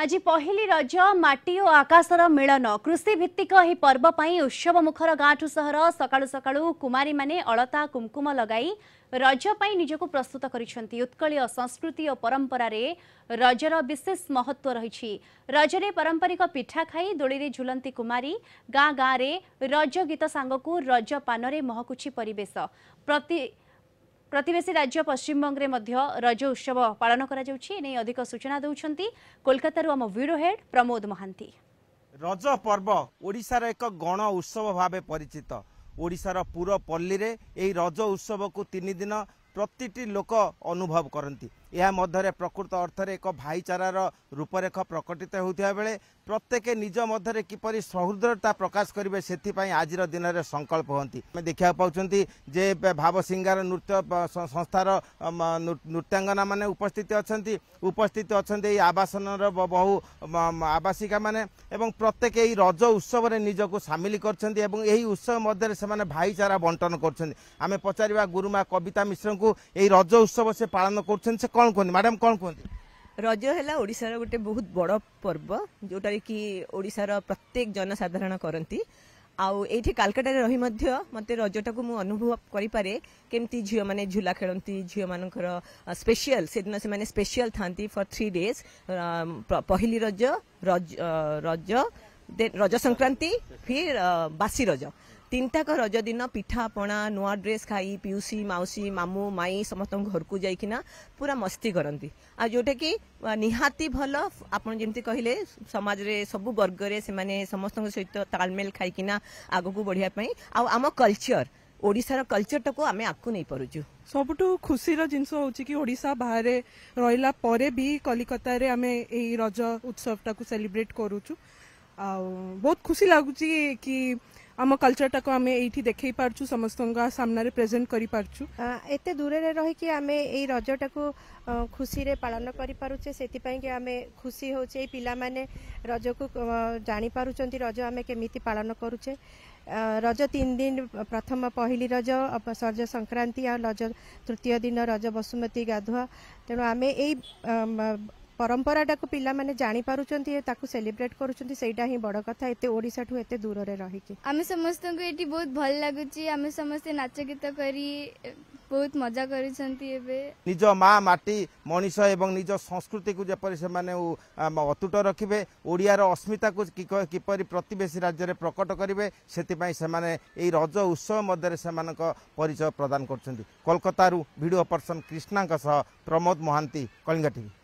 आज पहिलि रज माटी आकाशर मिलन कृषि कृषिभि पर्व उत्सव मुखर पाइ उत्सवमुखर गाँठु सकालु कुमारी कुमा अलता कुमकुम लगा रजपी निजको प्रस्तुत गरिकलीय संस्कृति परम्पर रजर विशेष महत्व रह पिठा खाइ दोली झुलि कुमा गाँ गाँ रज गीत साङको रज पान महकु परेसी प्रतिवेशी राज्य रज उत्सव पानै अधिक सूचना देउन कलकतारू आम हेड प्रमोद महाति रज पर्व ओडार एक गण उत्सव भाव परिचित ओडार पुरपल्ली रज उत्सवको तिन दिन প্রতিটি লোক অনুভব করতে ଏହା ମଧ୍ୟରେ ପ୍ରକୃତ ଅର୍ଥରେ ଏକ ଭାଇଚାରାର ରୂପରେଖ ପ୍ରକଟିତ ହେଉଥିବା ବେଳେ ପ୍ରତ୍ୟେକ ନିଜ ମଧ୍ୟରେ କିପରି ସୌହୃଦତା ପ୍ରକାଶ କରିବେ ସେଥିପାଇଁ ଆଜିର ଦିନରେ ସଂକଳ୍ପ ହୁଅନ୍ତି ଆମେ ଦେଖିବାକୁ ପାଉଛନ୍ତି ଯେ ଭାବସିଙ୍ଗାର ନୃତ୍ୟ ସଂସ୍ଥାର ନୃତ୍ୟାଙ୍ଗନାମାନେ ଉପସ୍ଥିତ ଅଛନ୍ତି ଉପସ୍ଥିତ ଅଛନ୍ତି ଏହି ଆବାସନର ବହୁ ଆବାସିକାମାନେ ଏବଂ ପ୍ରତ୍ୟେକ ଏହି ରଜ ଉତ୍ସବରେ ନିଜକୁ ସାମିଲ କରିଛନ୍ତି ଏବଂ ଏହି ଉତ୍ସବ ମଧ୍ୟରେ ସେମାନେ ଭାଇଚାରା ବଣ୍ଟନ କରୁଛନ୍ତି ଆମେ ପଚାରିବା ଗୁରୁମା କବିତା ମିଶ୍ରଙ୍କୁ ଆପଣଙ୍କୁ ଏଇ ରଜ ଉତ୍ସବ ସେ ପାଳନ କରୁଛନ୍ତି ସେ କ'ଣ କୁହନ୍ତି ମ୍ୟାଡ଼ାମ୍ କ'ଣ କୁହନ୍ତି ରଜ ହେଲା ଓଡ଼ିଶାର ଗୋଟେ ବହୁତ ବଡ଼ ପର୍ବ ଯେଉଁଟାରେ କି ଓଡ଼ିଶାର ପ୍ରତ୍ୟେକ ଜନସାଧାରଣ କରନ୍ତି ଆଉ ଏଇଠି କାଲକାଟାରେ ରହି ମଧ୍ୟ ମୋତେ ରଜଟାକୁ ମୁଁ ଅନୁଭବ କରିପାରେ କେମିତି ଝିଅମାନେ ଝୁଲା ଖେଳନ୍ତି ଝିଅମାନଙ୍କର ସ୍ପେଶିଆଲ ସେଦିନ ସେମାନେ ସ୍ପେଶିଆଲ ଥାନ୍ତି ଫର୍ ଥ୍ରୀ ଡେଜ୍ ପହିଲି ରଜ ରଜ ରଜ ରଜ ସଂକ୍ରାନ୍ତି ଫିର୍ ବାସି ରଜ তিনটাক রজ দিন পিঠাপনা নূয়া ড্রেস খাই পিউসী মাউসী মামু মাই সমস্ত ঘরকু যাইকিনা পুরা মস্তি করতে আউটাকি নিহাতি ভাল আপনার যেমি কহিলেন সমাজে সবু বর্গরে সে সমস্ত সহিত তালমেল খাইকিনা আগুক বড়িয়া আম কলচর ଓଡ଼ିଶାର କଲଚରଟାକୁ ଆମେ ଆଗକୁ ନେଇପାରୁଛୁ ସବୁଠୁ ଖୁସିର ଜିନିଷ ହେଉଛି କି ଓଡ଼ିଶା ବାହାରେ ରହିଲା ପରେ ବି କଲିକତାରେ ଆମେ ଏଇ ରଜ ଉତ୍ସବଟାକୁ ସେଲିବ୍ରେଟ୍ କରୁଛୁ ଆଉ ବହୁତ ଖୁସି ଲାଗୁଛି କି आम कलचर टाक आम ये देख पार्छु समस्त सामने प्रेजेंट कर दूर रही आम रजटा को खुशी पालन करें आम खुशी हो पाने रज को जापार रज आम केमी पालन करुचे रज ତିନି ଦିନ ପ୍ରଥମ ପହିଲି ରଜ ରଜ ସଂକ୍ରାନ୍ତି ଆଉ तृतीय दिन रज बसुमती गाधुआ ଗାଧୁଆ ତେଣୁ ଆମେ ପରମ୍ପରାଟାକୁ ପିଲାମାନେ ଜାଣିପାରୁଛନ୍ତି ତାକୁ ସେଲିବ୍ରେଟ୍ କରୁଛନ୍ତି ସେଇଟା ହିଁ ବଡ଼ କଥା ଏତେ ଓଡ଼ିଶାଠୁ ଏତେ ଦୂରରେ ରହିକି ଆମେ ସମସ୍ତଙ୍କୁ ଏଠି ବହୁତ ଭଲ ଲାଗୁଛି ଆମେ ସମସ୍ତେ ନାଚ ଗୀତ କରି ବହୁତ ମଜା କରିଛନ୍ତି ଏବେ ନିଜ ମା ମାଟି ମଣିଷ ଏବଂ ନିଜ ସଂସ୍କୃତିକୁ ଯେପରି ସେମାନେ ଅତୁଟ ରଖିବେ ଓଡ଼ିଆର ଅସ୍ମିତାକୁ କିପରି ପ୍ରତିବେଶୀ ରାଜ୍ୟରେ ପ୍ରକଟ କରିବେ ସେଥିପାଇଁ ସେମାନେ ଏହି ରଜ ଉତ୍ସବ ମଧ୍ୟରେ ସେମାନଙ୍କ ପରିଚୟ ପ୍ରଦାନ କରୁଛନ୍ତି କୋଲକାତାରୁ ଭିଡ଼ିଓ ପର୍ସନ କ୍ରିଷ୍ଣାଙ୍କ ସହ ପ୍ରମୋଦ ମହାନ୍ତି କଳିଙ୍ଗ ଟିଭି